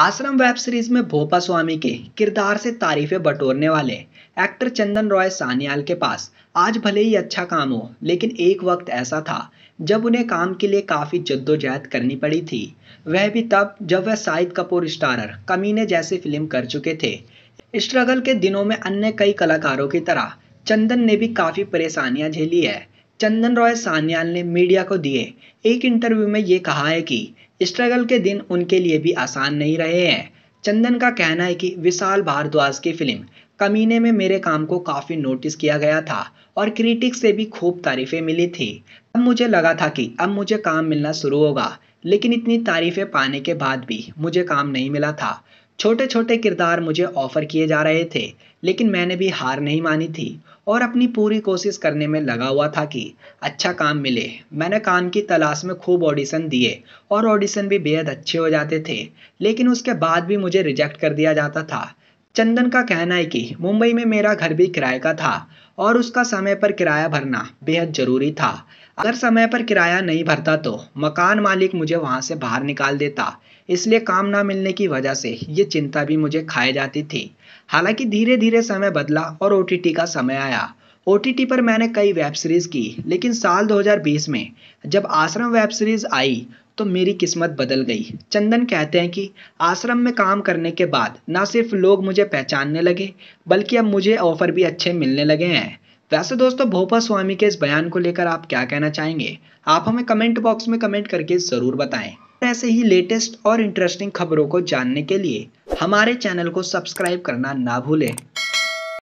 आश्रम web series में भोपा स्वामी के किरदार से तारीफें बटोरने वाले एक्टर चंदन रॉय सानियाल के पास आज भले ही अच्छा काम हो लेकिन एक वक्त ऐसा था जब उन्हें काम के लिए काफ़ी जद्दोजहद करनी पड़ी थी वह भी तब जब वह शाहिद कपूर स्टारर कमीने जैसी फिल्म कर चुके थे स्ट्रगल के दिनों में अन्य कई कलाकारों की तरह चंदन ने भी काफ़ी परेशानियां झेली है चंदन रॉय सान्याल ने मीडिया को दिए एक इंटरव्यू में ये कहा है कि स्ट्रगल के दिन उनके लिए भी आसान नहीं रहे हैं चंदन का कहना है कि विशाल भारद्वाज की फिल्म कमीने में मेरे काम को काफ़ी नोटिस किया गया था और क्रिटिक्स से भी खूब तारीफ़ें मिली थी अब मुझे लगा था कि अब मुझे काम मिलना शुरू होगा लेकिन इतनी तारीफ़ें पाने के बाद भी मुझे काम नहीं मिला था छोटे छोटे किरदार मुझे ऑफ़र किए जा रहे थे लेकिन मैंने भी हार नहीं मानी थी और अपनी पूरी कोशिश करने में लगा हुआ था कि अच्छा काम मिले मैंने काम की तलाश में खूब ऑडिशन दिए और ऑडिशन भी बेहद अच्छे हो जाते थे लेकिन उसके बाद भी मुझे रिजेक्ट कर दिया जाता था चंदन का कहना है कि मुंबई में मेरा घर भी किराए का था और उसका समय पर किराया भरना बेहद ज़रूरी था अगर समय पर किराया नहीं भरता तो मकान मालिक मुझे वहाँ से बाहर निकाल देता इसलिए काम ना मिलने की वजह से ये चिंता भी मुझे खाए जाती थी हालांकि धीरे धीरे समय बदला और ओ का समय आया ओ पर मैंने कई वेब सीरीज़ की लेकिन साल 2020 में जब आश्रम वेब सीरीज़ आई तो मेरी किस्मत बदल गई चंदन कहते हैं कि आश्रम में काम करने के बाद ना सिर्फ लोग मुझे पहचानने लगे बल्कि अब मुझे ऑफ़र भी अच्छे मिलने लगे हैं वैसे दोस्तों भोपा स्वामी के इस बयान को लेकर आप क्या कहना चाहेंगे आप हमें कमेंट बॉक्स में कमेंट करके ज़रूर बताएं ऐसे ही लेटेस्ट और इंटरेस्टिंग खबरों को जानने के लिए हमारे चैनल को सब्सक्राइब करना ना भूलें